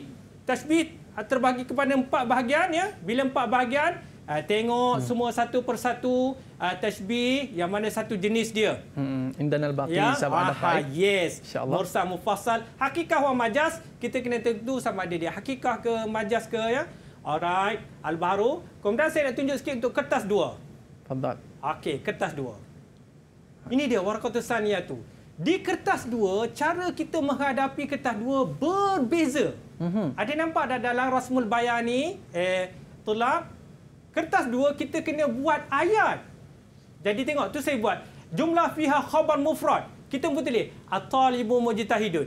Tashbih terbagi kepada empat bahagian ya. Bila empat bahagian, ha, tengok mm. semua satu persatu uh, tashbih yang mana satu jenis dia. Hmm, indanal baqi ya? sama ada ha, Yes. Mursal mufassal. Hakikah wa majas kita kena tentu sama ada dia hakikah ke majas ke ya. Alright, al-baharu. Kemudian saya nak tunjuk sikit untuk kertas dua. Tafadhal. Okey, kertas dua. Ini dia warqatus saniyah tu. Di kertas dua, cara kita menghadapi kertas dua berbeza. Mm -hmm. Ada nampak dah dalam rasmul bayani, eh, tulang? Kertas dua, kita kena buat ayat. Jadi tengok tu saya buat jumlah fiha khabar mufrad. Kita pun tulis at-talibu mujtahidun.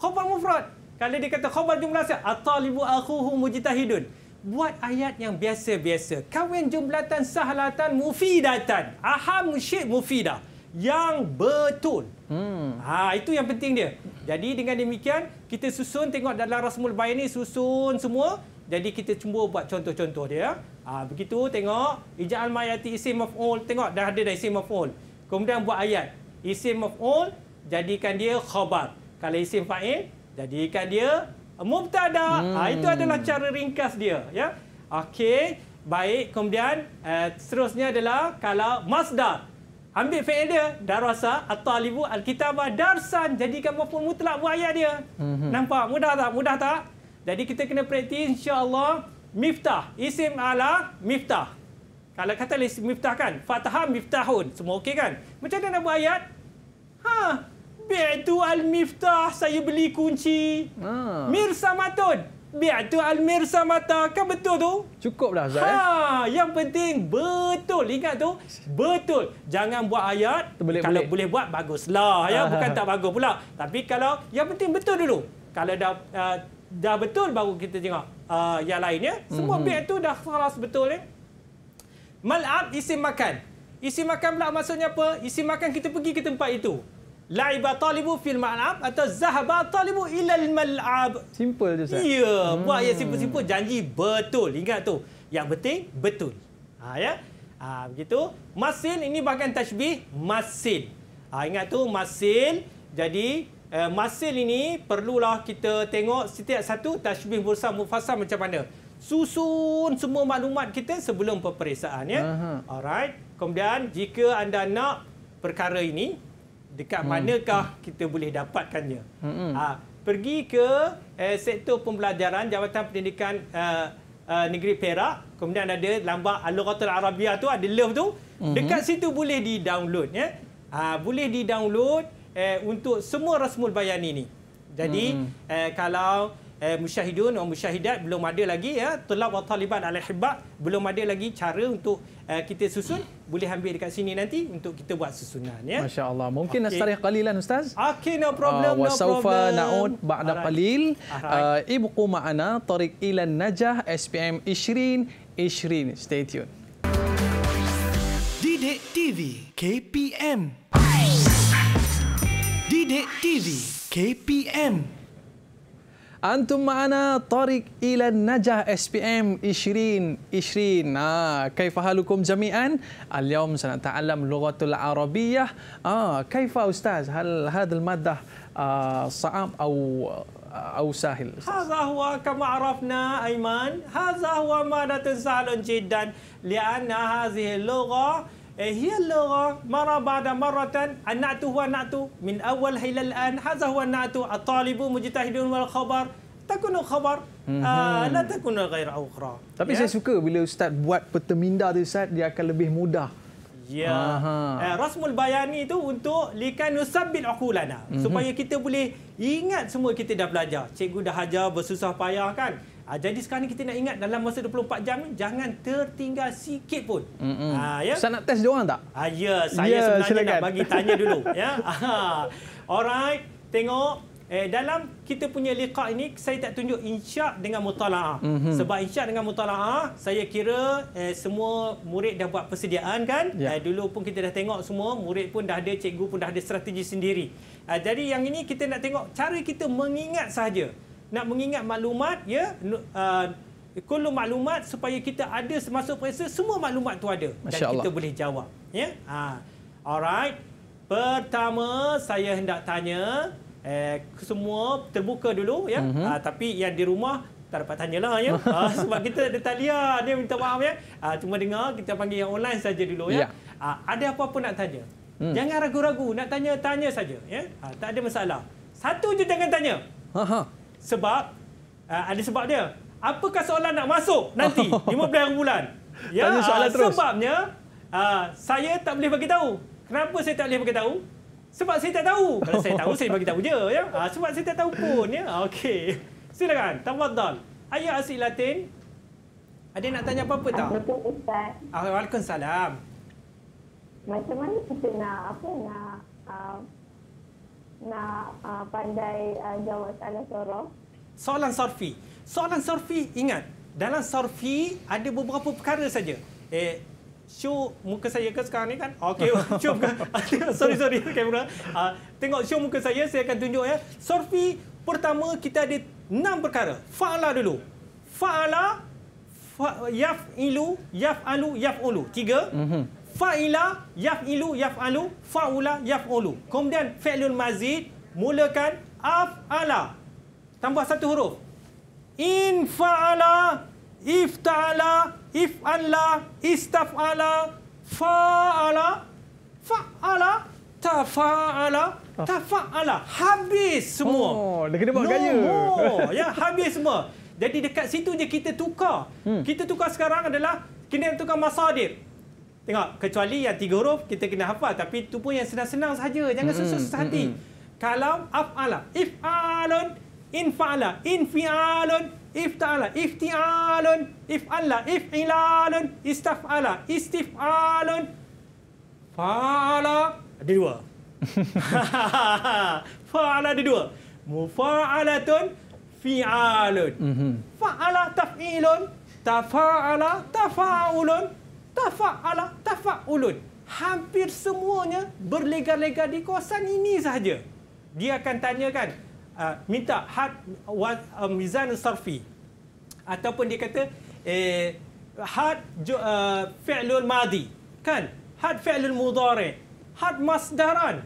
Khabar mufrad. Kalau dia kata khabar jumlah saya at-talibu akhuhu mujtahidun. Buat ayat yang biasa-biasa. Kawin jumlatan sahlatan mufidatan. Aham syek mufidah. Yang betul. Hmm. Ha, itu yang penting dia. Jadi dengan demikian, kita susun tengok dalam Rasmul Bayan ni. Susun semua. Jadi kita cuba buat contoh-contoh dia. Ha, begitu tengok ijaz Mayati isim of all, tengok dah ada dah isim all. Kemudian buat ayat isim of all jadikan dia khabar. Kalau isim fa'il jadikan dia mubtada. Ha, hmm. Ha, itu adalah cara ringkas dia ya. Okey, baik kemudian uh, seterusnya adalah kalau masdar ambil fa'il dia darasa at-talibu al darsan jadikan maf'ul mutlak buat ayat dia. Hmm. Nampak mudah tak? Mudah tak? Jadi kita kena perhati, insya-Allah miftah, isim ala miftah. Kalau kata isim miftah kan, fathah miftahun, semua okey kan? Macam mana nak buat ayat? Ha, bi'tu al miftah, saya beli kunci. Ha. Mirsamatun. Bi'tu al mirsamata, kan betul tu? Cukuplah Zain. Ha, eh. yang penting betul. Ingat tu, betul. Jangan buat ayat terbelik, kalau belik. boleh buat baguslah ya, ah, bukan ah, ah. tak bagus pula. Tapi kalau yang penting betul dulu. Kalau dah uh, dah betul baru kita tengok uh, yang lainnya. Semua mm-hmm. bed tu dah keras betul ni. Eh? Mal'ab isim makan. Isim makan pula maksudnya apa? Isim makan kita pergi ke tempat itu. La'iba talibu fil malab atau zahaba talibu ilal mal'ab. Simple tu Ustaz. Ya, yeah, hmm. buat yang simple-simple janji betul. Ingat tu. Yang penting betul. Ha ya. Ha begitu. Masin ini bahkan tashbih masin. Ha ingat tu masin. Jadi uh, eh, masil ini perlulah kita tengok setiap satu tashbih bursa mufasa macam mana. Susun semua maklumat kita sebelum peperiksaan. Ya? Alright. Kemudian jika anda nak perkara ini, dekat hmm. manakah kita boleh dapatkannya? Hmm. Ha, pergi ke uh, sektor pembelajaran Jabatan Pendidikan uh, Uh, negeri Perak kemudian ada lambang Al-Ghatul Arabiah tu ada love tu mm -hmm. dekat situ boleh di download ya uh, boleh di download eh, untuk semua rasmul bayani ini. Jadi hmm. eh, kalau eh, musyahidun atau musyahidat belum ada lagi ya, telab wataliban taliban al-hibab belum ada lagi cara untuk eh, kita susun, hmm. boleh ambil dekat sini nanti untuk kita buat susunan ya. Masya-Allah. Mungkin okay. nastarih qalilan ustaz? Okay, no problem, uh, no problem. Wa na'ud ba'da right. qalil. Uh, ah, ibqu ma'ana tariq ila najah SPM 2020. Stay tuned. Didik TV KPM. Didik TV KPM Antum ma'ana tarik ila najah SPM Ishrin Ishrin ah, Kaifa halukum jami'an Al-yawm sana ta'alam lughatul arabiyah ah, ha, Kaifa ustaz Hal hadil maddah uh, ha, Sa'ab au أو ساحل هذا هو كما عرفنا أيمن هذا هو مادة سهل جدا لأن هذه اللغة Eh, hiya lugha mara ba'da maratan anatu huwa natu min awal hila al'an hadha huwa natu at-talibu mujtahidun wal khabar takunu khabar mhm. ah, la takunu ghair ukhra tapi ya. saya suka bila ustaz buat peterminda tu ustaz dia akan lebih mudah Ya. Aha. Eh, rasmul bayani itu untuk likan usabbil aqulana mm-hmm. supaya kita boleh ingat semua kita dah belajar. Cikgu dah ajar bersusah payah kan? Ha, jadi sekarang ni kita nak ingat dalam masa 24 jam ni jangan tertinggal sikit pun. Mm-hmm. Ha ya. Saya ya, nak test diorang tak? Ha, ya, saya yeah, sebenarnya silakan. nak bagi tanya dulu ya. Ha. Alright, tengok eh dalam kita punya liqa ini saya tak tunjuk insya dengan mutalaah. Mm-hmm. Sebab insya dengan mutalaah saya kira eh, semua murid dah buat persediaan kan? Yeah. Eh, dulu pun kita dah tengok semua murid pun dah ada, cikgu pun dah ada strategi sendiri. Eh, jadi yang ini kita nak tengok cara kita mengingat saja nak mengingat maklumat ya uh, kullu maklumat supaya kita ada semasa periksa semua maklumat tu ada Masya dan Allah. kita boleh jawab ya ha alright pertama saya hendak tanya eh semua terbuka dulu ya mm-hmm. uh, tapi yang di rumah tak dapat lah, ya uh, sebab kita ada talia dia minta maaf ya uh, cuma dengar kita panggil yang online saja dulu ya yeah. uh, ada apa-apa nak tanya mm. jangan ragu-ragu nak tanya tanya saja ya uh, tak ada masalah satu je jangan tanya ha ha sebab uh, ada sebab dia. Apakah soalan nak masuk nanti 15 bulan? Ya, soalan uh, terus. sebabnya uh, saya tak boleh bagi tahu. Kenapa saya tak boleh bagi tahu? Sebab saya tak tahu. Kalau saya tahu saya bagi tahu je ya. Uh, sebab saya tak tahu pun ya. Okey. Silakan. Tafadhal. Ayat asli Latin. Ada nak tanya apa-apa tak? Assalamualaikum Ustaz. Waalaikumsalam. Macam mana kita nak apa nak uh, Uh, pandai uh, jawab soalan sorong. Soalan sorfi. Soalan sorfi, ingat. Dalam sorfi, ada beberapa perkara saja. Eh, show muka saya ke sekarang ni kan? Okey, show muka. sorry, sorry, kamera. Uh, tengok show muka saya, saya akan tunjuk ya. Sorfi, pertama kita ada enam perkara. Fa'ala dulu. Fa'ala, fa yaf'ilu, yaf'alu, yaf'ulu. Tiga. Mm -hmm fa'ila yaf'ilu yaf'alu fa'ula yaf'ulu kemudian fi'lun mazid mulakan af'ala tambah satu huruf in fa'ala ifta'ala if'alla istaf'ala fa'ala fa'ala tafa'ala ah. tafa'ala habis semua oh dia kena buat gaya no ya habis semua jadi dekat situ je kita tukar hmm. kita tukar sekarang adalah kena tukar masadir Tengok, kecuali yang tiga huruf kita kena hafal tapi tu pun yang senang-senang saja. Jangan susah-susah mm -hmm. hati. Mm -hmm. Kalau af'ala, if'alun, infa'ala, infi'alun, ifta'ala, ifti'alun, if'alla, if'ilalun, istaf'ala, istif'alun, fa'ala, ada dua. fa'ala ada dua. Mufa'alatun, fi'alun. Mm -hmm. Fa'ala taf'ilun, tafa'ala, tafa'ulun, tafa'ala tafa'ulun. Hampir semuanya berlegar-legar di kawasan ini sahaja. Dia akan tanyakan, uh, minta had wan, uh, mizan sarfi. Ataupun dia kata, eh, had uh, fi'lul madi. Kan? Had fi'lul mudare. Had masdaran.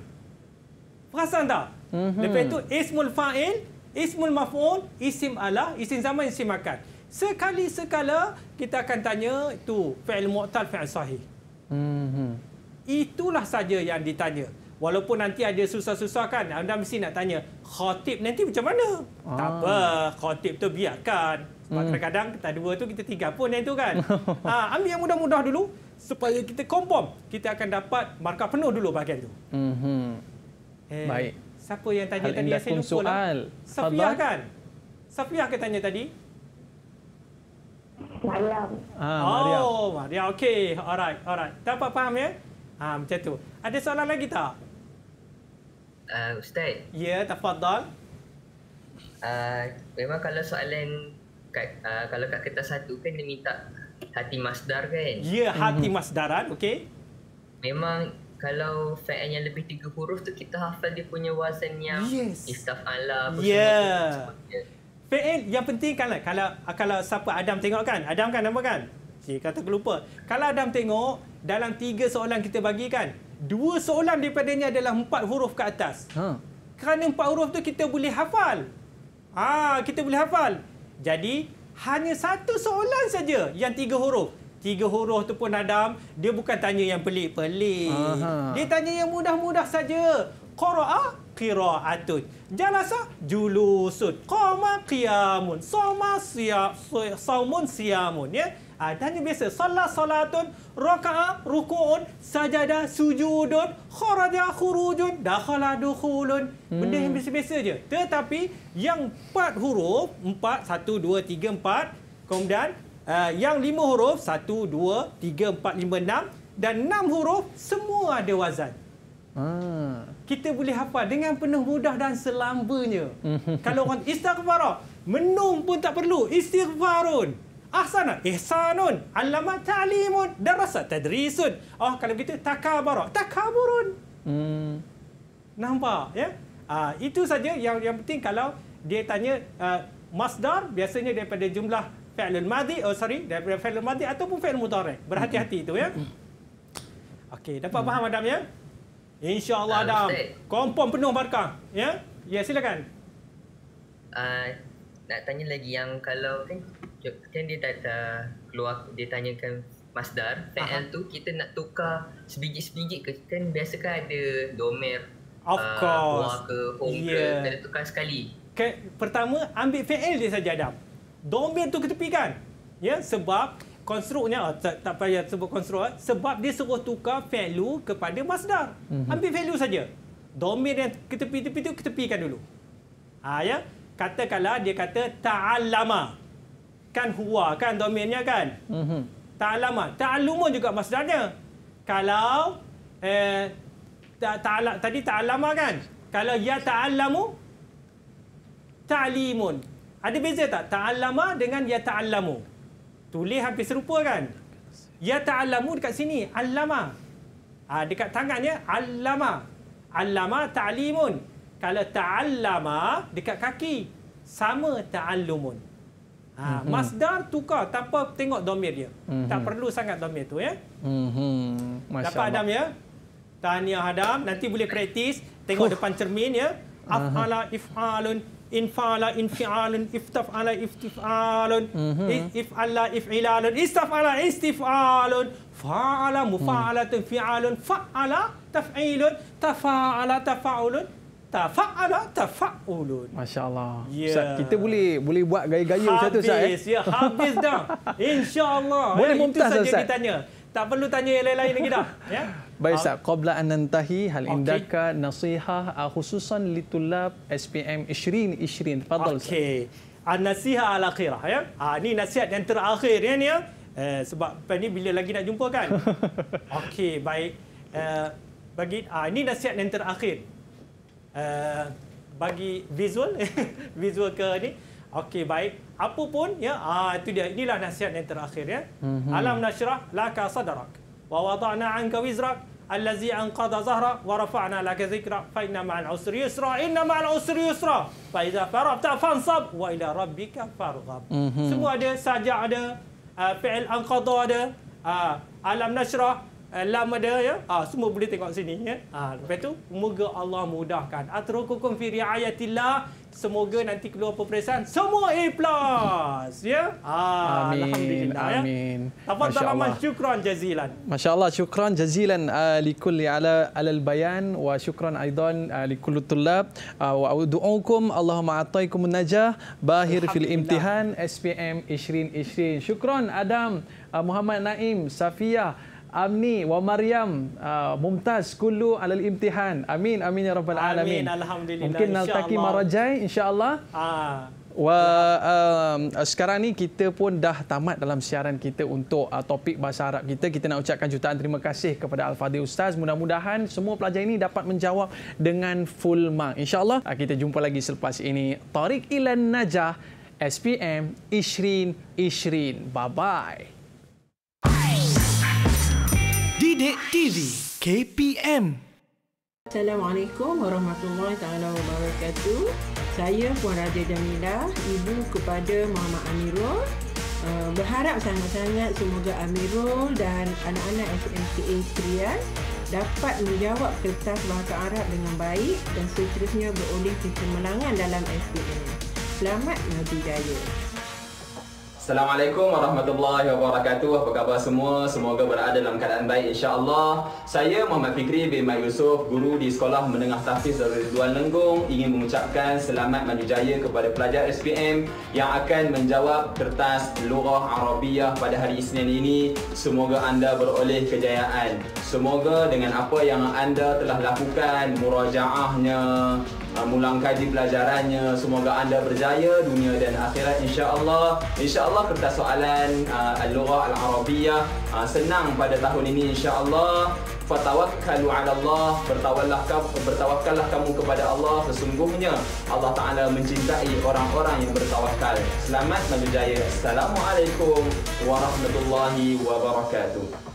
Perasan tak? Mm-hmm. Lepas itu, ismul fa'il, ismul maf'ul, isim ala, isim zaman, isim akad sekali sekala kita akan tanya itu fi'il mu'tal fi'il sahih. Mm-hmm. Itulah saja yang ditanya. Walaupun nanti ada susah-susah kan, anda mesti nak tanya khatib nanti macam mana? Ah. Tak apa, khatib tu biarkan. Sebab mm. kadang-kadang kita dua tu kita tiga pun yang tu kan. ha, ambil yang mudah-mudah dulu supaya kita confirm kita akan dapat markah penuh dulu bahagian tu. Mm-hmm. Eh, Baik. Siapa yang tanya Hal tadi? Saya lupa lah. Safiyah kan? Safiyah ke tanya tadi? Maria. Ah, Maria. Oh, Maria. Okey. Alright, alright. Dapat faham ya? Ha, ah, macam tu. Ada soalan lagi tak? Uh, Ustaz. Ya, yeah, tafadhal. Uh, memang kalau soalan kat, uh, kalau kat kertas satu kan dia minta hati masdar kan? Ya, yeah, hati mm-hmm. masdaran. Okey. Memang kalau fa'an yang lebih tiga huruf tu kita hafal dia punya wazan yang yes. istaf'ala. Ya. Yeah. PN yang penting kan lah. Kalau, kalau siapa Adam tengok kan. Adam kan nama kan? Si kata aku lupa. Kalau Adam tengok, dalam tiga soalan kita bagi kan. Dua soalan daripadanya adalah empat huruf ke atas. Ha. Kerana empat huruf tu kita boleh hafal. Ah ha, kita boleh hafal. Jadi, hanya satu soalan saja yang tiga huruf. Tiga huruf tu pun Adam, dia bukan tanya yang pelik-pelik. Dia tanya yang mudah-mudah saja qara'a qira'atun jalasa julusun qama qiyamun sama siyamun siyamun ya adanya ah, biasa salla salatun raka'a ruku'un sajada sujudun kharaja khurujun dakhala dukhulun hmm. benda yang hmm. biasa-biasa je tetapi yang empat huruf empat satu dua tiga empat kemudian uh, yang lima huruf satu dua tiga empat lima enam dan enam huruf semua ada wazan Ha. Kita boleh hafal dengan penuh mudah dan selambanya. Mhm. Kalau orang istighfar, menung pun tak perlu. Istighfarun. Ahsana, ihsanun. Alamat ta'limun. Darasat tadrisun. Oh, kalau begitu, takabara. Takaburun. Hmm. Nampak? ya? Uh, itu saja yang yang penting kalau dia tanya uh, masdar, biasanya daripada jumlah fi'lul madhi, oh sorry, daripada fi'lul madhi ataupun fi'lul mudarek. Berhati-hati itu mhm. ya. Mhm. Okey, dapat faham Adam ya? InsyaAllah ada ah, Um, Confirm penuh markah. Ya? Yeah? Ya, yeah, silakan. Uh, nak tanya lagi yang kalau kan kan dia tak uh, keluar dia tanyakan masdar PL uh-huh. tu kita nak tukar sebiji-sebiji ke kan biasa kan ada domer of uh, course ke home yeah. ke kita tukar sekali ke, pertama ambil PL dia saja Adam domer tu ketepikan ya yeah? sebab konstruknya ah, tak, tak payah sebut konstruk ah, sebab dia suruh tukar value kepada masdar. Mm-hmm. Ambil value saja. Domain yang ketepi-tepi tu ketepikan dulu. Ha ya. Katakanlah dia kata ta'allama. Kan huwa kan domainnya kan? Mhm. Ta'allama. Ta'alluma juga masdarnya. Kalau eh ta, ta'ala, tadi ta'allama kan? Kalau ya ta'allamu ta'limun. Ada beza tak ta'allama dengan ya ta'allamu? tulis hampir serupa kan ya ta'lamu dekat sini allama ha, dekat tangannya allama allama ta'limun kalau ta'allama dekat kaki sama taalumun. ha, mm -hmm. masdar tukar tanpa tengok domir dia mm -hmm. tak mhm. perlu sangat domir tu ya mm -hmm. dapat Adam ya tahniah Adam nanti boleh praktis tengok uh. depan cermin ya af'ala if'alun infala infialan iftafala iftifalan mhm. ifalla ifilalan istafala istifalun, faala mufaalatan fi'alan faala taf'ilun tafaala tafaulun tafaala tafaulun masyaallah yeah. ustaz kita boleh boleh buat gaya-gaya macam tu ustaz eh? ya habis dah insyaallah boleh eh, mumtaz saja ditanya tak perlu tanya yang lain-lain lagi dah ya yeah? Baik Ustaz, qabla an nantahi hal okay. indaka nasihah ah, khususan litulab SPM 2020. Tafadhal Ustaz. Okey. An-nasiha ah, al-akhirah ya. Ah ha, ni nasihat yang terakhir ya ni ya. Eh, sebab ni bila lagi nak jumpa kan? Okey, baik. Eh, bagi ah ha, ini nasihat yang terakhir. Eh, bagi visual visual ke ni. Okey, baik. Apa pun ya, ah ha, itu dia. Inilah nasihat yang terakhir ya. Mm-hmm. Alam nasyrah laka sadarak. ووضعنا عنك وزرك الذي انقض ظهره ورفعنا لك ذكره فان مع العسر يسرا ان مع العسر يسرا فاذا فرغت فانصب والى ربك فارغب سمو ada سجع ada فعل انقض ada alam nashrah lam ada ya ha, semua boleh tengok sini ya ha, lepas tu moga Allah mudahkan atrukukum fi riayatillah semoga nanti keluar peperiksaan semua A+. Plus. Ya? Ah, amin. Alhamdulillah. Ya. Amin. Ya? Tafadhal syukran jazilan. Masya-Allah syukran jazilan uh, ah, li kulli ala alal bayan wa syukran aidan uh, ah, li kulli tullab uh, wa du'ukum Allahumma ataikum najah bahir fil imtihan SPM 2020. Syukran Adam, uh, Muhammad Naim, Safiyah, amni wa maryam uh, mumtaz kullu alal imtihan amin amin ya rabbal alamin amin alhamdulillah mungkin nalaki marajai insyaallah ah. wa um, uh, sekarang ni kita pun dah tamat dalam siaran kita untuk uh, topik bahasa Arab kita kita nak ucapkan jutaan terima kasih kepada al fadhil ustaz mudah-mudahan semua pelajar ini dapat menjawab dengan full mark insyaallah uh, kita jumpa lagi selepas ini tarik ilan najah SPM Ishrin Ishrin. Bye-bye. Bidik TV KPM Assalamualaikum warahmatullahi taala wabarakatuh. Saya Puan Raja Jamila, ibu kepada Muhammad Amirul. Eh, berharap sangat-sangat semoga Amirul dan anak-anak SMKA Serian dapat menjawab kertas bahasa Arab dengan baik dan seterusnya beroleh kemenangan dalam SPM. Selamat Nabi Jaya. Assalamualaikum warahmatullahi wabarakatuh. Apa khabar semua? Semoga berada dalam keadaan baik insyaallah Saya Muhammad Fikri bin Mat Yusof, guru di Sekolah Menengah Tahfiz Darul Ridwan Lenggong ingin mengucapkan selamat maju jaya kepada pelajar SPM yang akan menjawab kertas lughah Arabiah pada hari Isnin ini. Semoga anda beroleh kejayaan. Semoga dengan apa yang anda telah lakukan murajaahnya, mulang kaji pelajarannya. Semoga anda berjaya dunia dan akhirat insya-Allah. Insya-Allah kertas soalan uh, al-lughah al-arabiyah uh, senang pada tahun ini insya-Allah. Fatawakkalu 'ala Allah, bertawallah kamu kamu kepada Allah. Sesungguhnya Allah Taala mencintai orang-orang yang bertawakal. Selamat dan berjaya. Assalamualaikum warahmatullahi wabarakatuh.